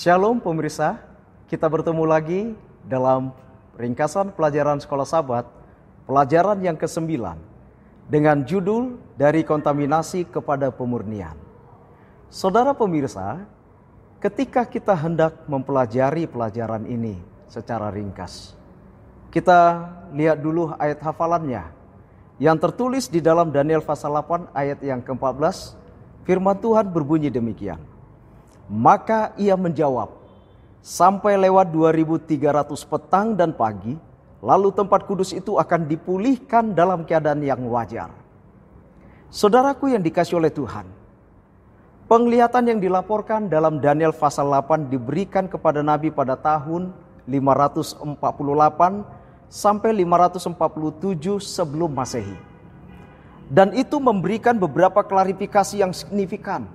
Shalom pemirsa, kita bertemu lagi dalam ringkasan pelajaran sekolah sabat, pelajaran yang ke-9 dengan judul dari kontaminasi kepada pemurnian. Saudara pemirsa, ketika kita hendak mempelajari pelajaran ini secara ringkas, kita lihat dulu ayat hafalannya yang tertulis di dalam Daniel pasal 8 ayat yang ke-14, firman Tuhan berbunyi demikian. Maka ia menjawab, sampai lewat 2300 petang dan pagi, lalu tempat kudus itu akan dipulihkan dalam keadaan yang wajar. Saudaraku yang dikasih oleh Tuhan, penglihatan yang dilaporkan dalam Daniel pasal 8 diberikan kepada Nabi pada tahun 548 sampai 547 sebelum Masehi. Dan itu memberikan beberapa klarifikasi yang signifikan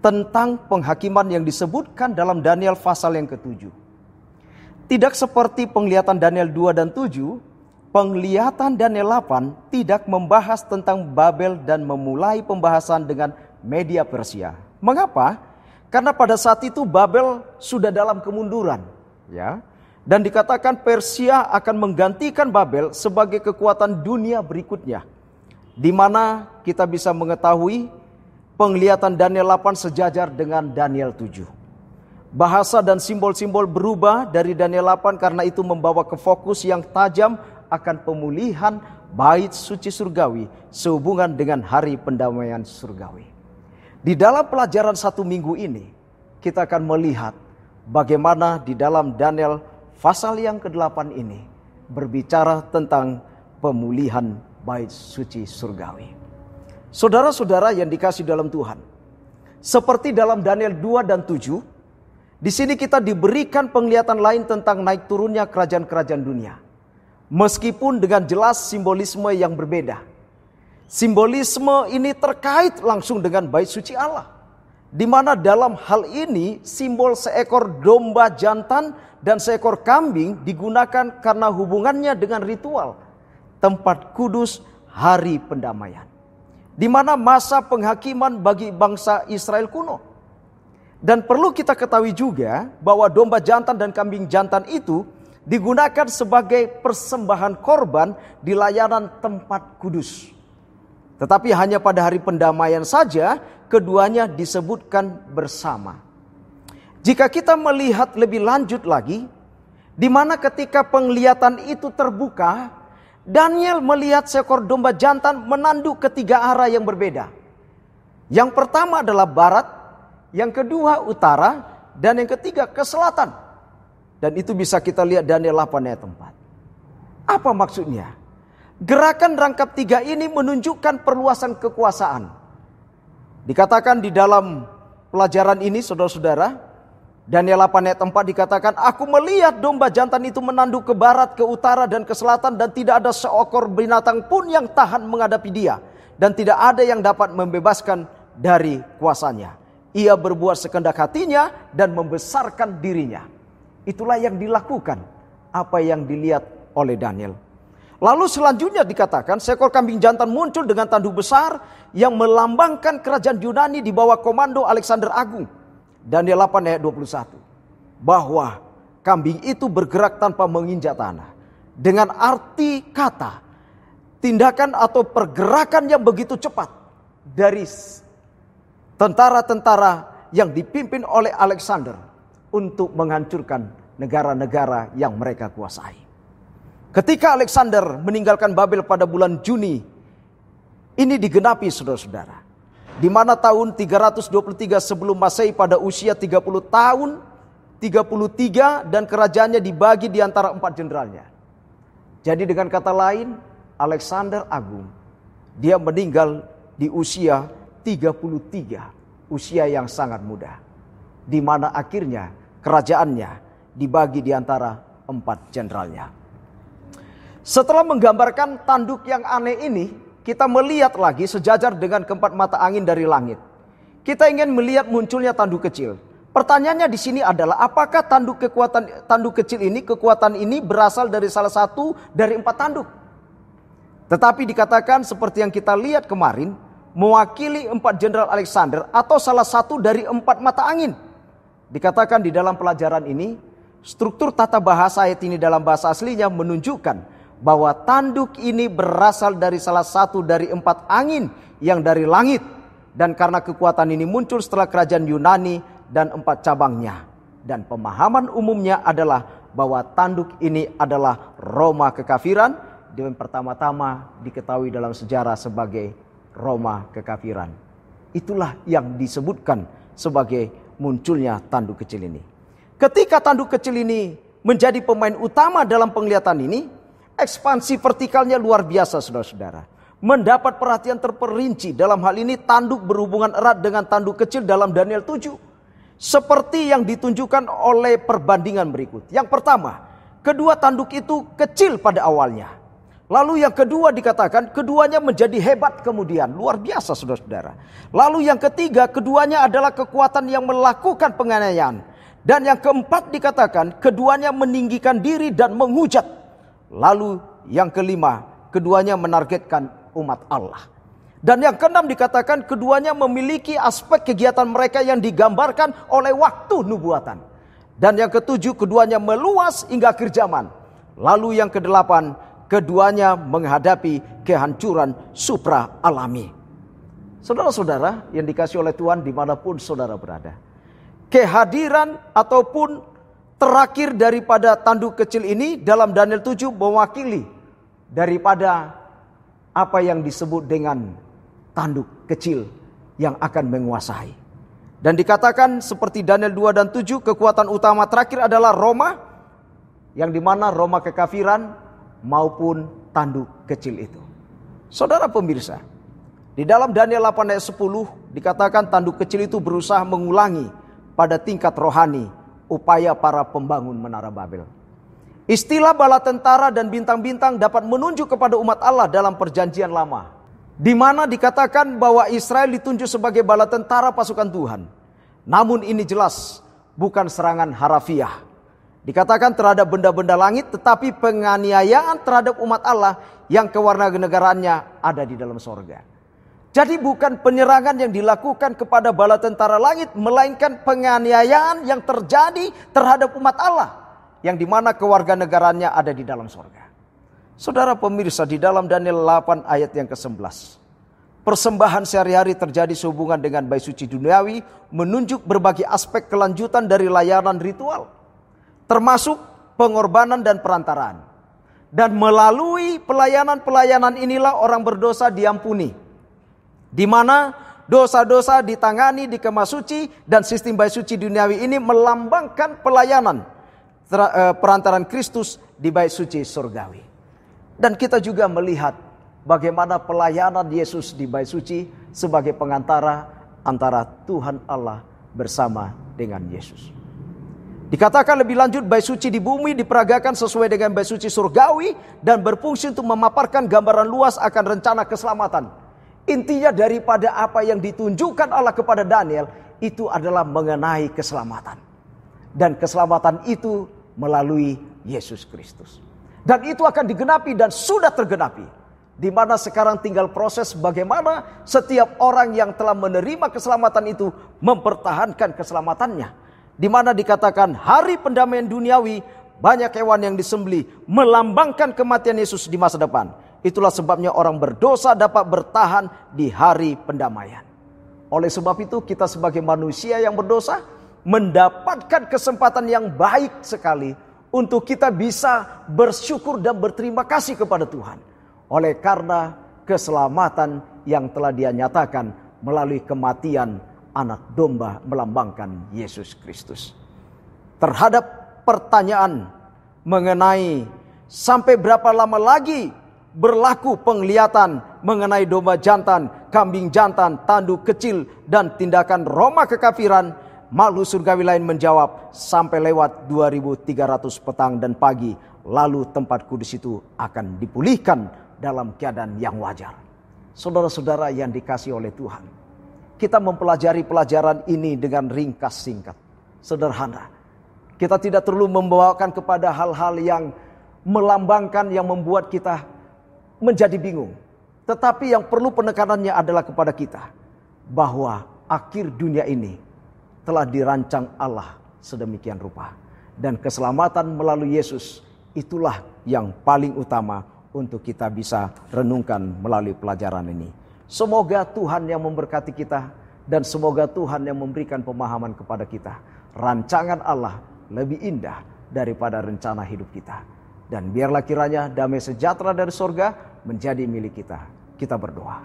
tentang penghakiman yang disebutkan dalam Daniel pasal yang ketujuh. Tidak seperti penglihatan Daniel 2 dan 7, penglihatan Daniel 8 tidak membahas tentang Babel dan memulai pembahasan dengan media Persia. Mengapa? Karena pada saat itu Babel sudah dalam kemunduran, ya. Dan dikatakan Persia akan menggantikan Babel sebagai kekuatan dunia berikutnya. Di mana kita bisa mengetahui Penglihatan Daniel 8 sejajar dengan Daniel 7. Bahasa dan simbol-simbol berubah dari Daniel 8 karena itu membawa ke fokus yang tajam akan pemulihan bait suci surgawi sehubungan dengan hari pendamaian surgawi. Di dalam pelajaran satu minggu ini, kita akan melihat bagaimana di dalam Daniel pasal yang ke-8 ini berbicara tentang pemulihan bait suci surgawi. Saudara-saudara yang dikasih dalam Tuhan. Seperti dalam Daniel 2 dan 7, di sini kita diberikan penglihatan lain tentang naik turunnya kerajaan-kerajaan dunia. Meskipun dengan jelas simbolisme yang berbeda. Simbolisme ini terkait langsung dengan bait suci Allah di mana dalam hal ini simbol seekor domba jantan dan seekor kambing digunakan karena hubungannya dengan ritual tempat kudus hari pendamaian di mana masa penghakiman bagi bangsa Israel kuno. Dan perlu kita ketahui juga bahwa domba jantan dan kambing jantan itu digunakan sebagai persembahan korban di layanan tempat kudus. Tetapi hanya pada hari pendamaian saja keduanya disebutkan bersama. Jika kita melihat lebih lanjut lagi, di mana ketika penglihatan itu terbuka, Daniel melihat seekor domba jantan menanduk ketiga arah yang berbeda. Yang pertama adalah barat, yang kedua utara, dan yang ketiga ke selatan. Dan itu bisa kita lihat Daniel 8 ayat 4. Apa maksudnya? Gerakan rangkap tiga ini menunjukkan perluasan kekuasaan. Dikatakan di dalam pelajaran ini saudara-saudara, Daniel 8 ayat 4 dikatakan, Aku melihat domba jantan itu menandu ke barat, ke utara, dan ke selatan, dan tidak ada seokor binatang pun yang tahan menghadapi dia. Dan tidak ada yang dapat membebaskan dari kuasanya. Ia berbuat sekendak hatinya dan membesarkan dirinya. Itulah yang dilakukan, apa yang dilihat oleh Daniel. Lalu selanjutnya dikatakan seekor kambing jantan muncul dengan tanduk besar yang melambangkan kerajaan Yunani di bawah komando Alexander Agung Daniel 8 ayat 21. Bahwa kambing itu bergerak tanpa menginjak tanah. Dengan arti kata, tindakan atau pergerakan yang begitu cepat dari tentara-tentara yang dipimpin oleh Alexander untuk menghancurkan negara-negara yang mereka kuasai. Ketika Alexander meninggalkan Babel pada bulan Juni, ini digenapi saudara-saudara di mana tahun 323 sebelum Masehi pada usia 30 tahun 33 dan kerajaannya dibagi di antara empat jenderalnya. Jadi dengan kata lain, Alexander Agung dia meninggal di usia 33, usia yang sangat muda. Di mana akhirnya kerajaannya dibagi di antara empat jenderalnya. Setelah menggambarkan tanduk yang aneh ini, kita melihat lagi sejajar dengan keempat mata angin dari langit. Kita ingin melihat munculnya tanduk kecil. Pertanyaannya di sini adalah apakah tanduk kekuatan tanduk kecil ini kekuatan ini berasal dari salah satu dari empat tanduk? Tetapi dikatakan seperti yang kita lihat kemarin mewakili empat jenderal Alexander atau salah satu dari empat mata angin. Dikatakan di dalam pelajaran ini struktur tata bahasa ayat ini dalam bahasa aslinya menunjukkan bahwa tanduk ini berasal dari salah satu dari empat angin yang dari langit. Dan karena kekuatan ini muncul setelah kerajaan Yunani dan empat cabangnya. Dan pemahaman umumnya adalah bahwa tanduk ini adalah Roma kekafiran. dengan pertama-tama diketahui dalam sejarah sebagai Roma kekafiran. Itulah yang disebutkan sebagai munculnya tanduk kecil ini. Ketika tanduk kecil ini menjadi pemain utama dalam penglihatan ini, Ekspansi vertikalnya luar biasa saudara-saudara. Mendapat perhatian terperinci dalam hal ini tanduk berhubungan erat dengan tanduk kecil dalam Daniel 7. Seperti yang ditunjukkan oleh perbandingan berikut. Yang pertama, kedua tanduk itu kecil pada awalnya. Lalu yang kedua dikatakan keduanya menjadi hebat kemudian. Luar biasa saudara-saudara. Lalu yang ketiga keduanya adalah kekuatan yang melakukan penganiayaan. Dan yang keempat dikatakan keduanya meninggikan diri dan menghujat. Lalu yang kelima, keduanya menargetkan umat Allah. Dan yang keenam dikatakan keduanya memiliki aspek kegiatan mereka yang digambarkan oleh waktu nubuatan. Dan yang ketujuh keduanya meluas hingga akhir zaman. Lalu yang kedelapan keduanya menghadapi kehancuran supra alami. Saudara-saudara yang dikasih oleh Tuhan dimanapun saudara berada. Kehadiran ataupun terakhir daripada tanduk kecil ini dalam Daniel 7 mewakili daripada apa yang disebut dengan tanduk kecil yang akan menguasai. Dan dikatakan seperti Daniel 2 dan 7 kekuatan utama terakhir adalah Roma yang dimana Roma kekafiran maupun tanduk kecil itu. Saudara pemirsa, di dalam Daniel 8 ayat 10 dikatakan tanduk kecil itu berusaha mengulangi pada tingkat rohani upaya para pembangun menara Babel. Istilah bala tentara dan bintang-bintang dapat menunjuk kepada umat Allah dalam perjanjian lama. Di mana dikatakan bahwa Israel ditunjuk sebagai bala tentara pasukan Tuhan. Namun ini jelas bukan serangan harafiah. Dikatakan terhadap benda-benda langit tetapi penganiayaan terhadap umat Allah yang kewarna negaranya ada di dalam sorga. Jadi bukan penyerangan yang dilakukan kepada bala tentara langit, melainkan penganiayaan yang terjadi terhadap umat Allah. Yang mana kewarganegaraannya ada di dalam sorga. Saudara pemirsa di dalam Daniel 8 ayat yang ke-11. Persembahan sehari-hari terjadi sehubungan dengan bayi suci duniawi menunjuk berbagai aspek kelanjutan dari layanan ritual. Termasuk pengorbanan dan perantaraan. Dan melalui pelayanan-pelayanan inilah orang berdosa diampuni di mana dosa-dosa ditangani, di kemah suci dan sistem bayi suci duniawi ini melambangkan pelayanan eh, perantaran Kristus di bayi suci surgawi. Dan kita juga melihat bagaimana pelayanan Yesus di bayi suci sebagai pengantara antara Tuhan Allah bersama dengan Yesus. Dikatakan lebih lanjut bayi suci di bumi diperagakan sesuai dengan bayi suci surgawi dan berfungsi untuk memaparkan gambaran luas akan rencana keselamatan Intinya daripada apa yang ditunjukkan Allah kepada Daniel itu adalah mengenai keselamatan. Dan keselamatan itu melalui Yesus Kristus. Dan itu akan digenapi dan sudah tergenapi. Di mana sekarang tinggal proses bagaimana setiap orang yang telah menerima keselamatan itu mempertahankan keselamatannya. Di mana dikatakan hari pendamaian duniawi banyak hewan yang disembeli melambangkan kematian Yesus di masa depan Itulah sebabnya orang berdosa dapat bertahan di hari pendamaian. Oleh sebab itu kita sebagai manusia yang berdosa mendapatkan kesempatan yang baik sekali untuk kita bisa bersyukur dan berterima kasih kepada Tuhan. Oleh karena keselamatan yang telah dia nyatakan melalui kematian anak domba melambangkan Yesus Kristus. Terhadap pertanyaan mengenai sampai berapa lama lagi berlaku penglihatan mengenai domba jantan, kambing jantan, tanduk kecil, dan tindakan Roma kekafiran, makhluk surgawi lain menjawab sampai lewat 2300 petang dan pagi. Lalu tempat kudus itu akan dipulihkan dalam keadaan yang wajar. Saudara-saudara yang dikasih oleh Tuhan. Kita mempelajari pelajaran ini dengan ringkas singkat. Sederhana. Kita tidak perlu membawakan kepada hal-hal yang melambangkan yang membuat kita menjadi bingung. Tetapi yang perlu penekanannya adalah kepada kita bahwa akhir dunia ini telah dirancang Allah sedemikian rupa dan keselamatan melalui Yesus itulah yang paling utama untuk kita bisa renungkan melalui pelajaran ini. Semoga Tuhan yang memberkati kita dan semoga Tuhan yang memberikan pemahaman kepada kita. Rancangan Allah lebih indah daripada rencana hidup kita. Dan biarlah kiranya damai sejahtera dari sorga menjadi milik kita. Kita berdoa.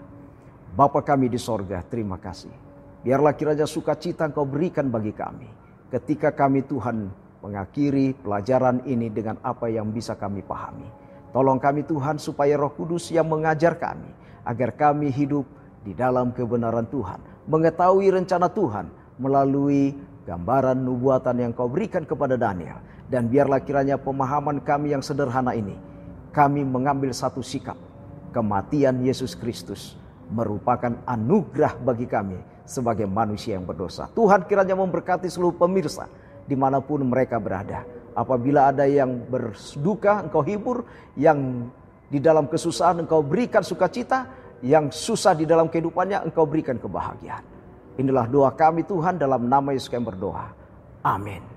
Bapa kami di sorga, terima kasih. Biarlah kiranya sukacita engkau berikan bagi kami. Ketika kami Tuhan mengakhiri pelajaran ini dengan apa yang bisa kami pahami. Tolong kami Tuhan supaya roh kudus yang mengajar kami. Agar kami hidup di dalam kebenaran Tuhan. Mengetahui rencana Tuhan melalui gambaran nubuatan yang kau berikan kepada Daniel dan biarlah kiranya pemahaman kami yang sederhana ini, kami mengambil satu sikap. Kematian Yesus Kristus merupakan anugerah bagi kami sebagai manusia yang berdosa. Tuhan kiranya memberkati seluruh pemirsa dimanapun mereka berada. Apabila ada yang berduka, engkau hibur. Yang di dalam kesusahan, engkau berikan sukacita. Yang susah di dalam kehidupannya, engkau berikan kebahagiaan. Inilah doa kami Tuhan dalam nama Yesus kami berdoa. Amin.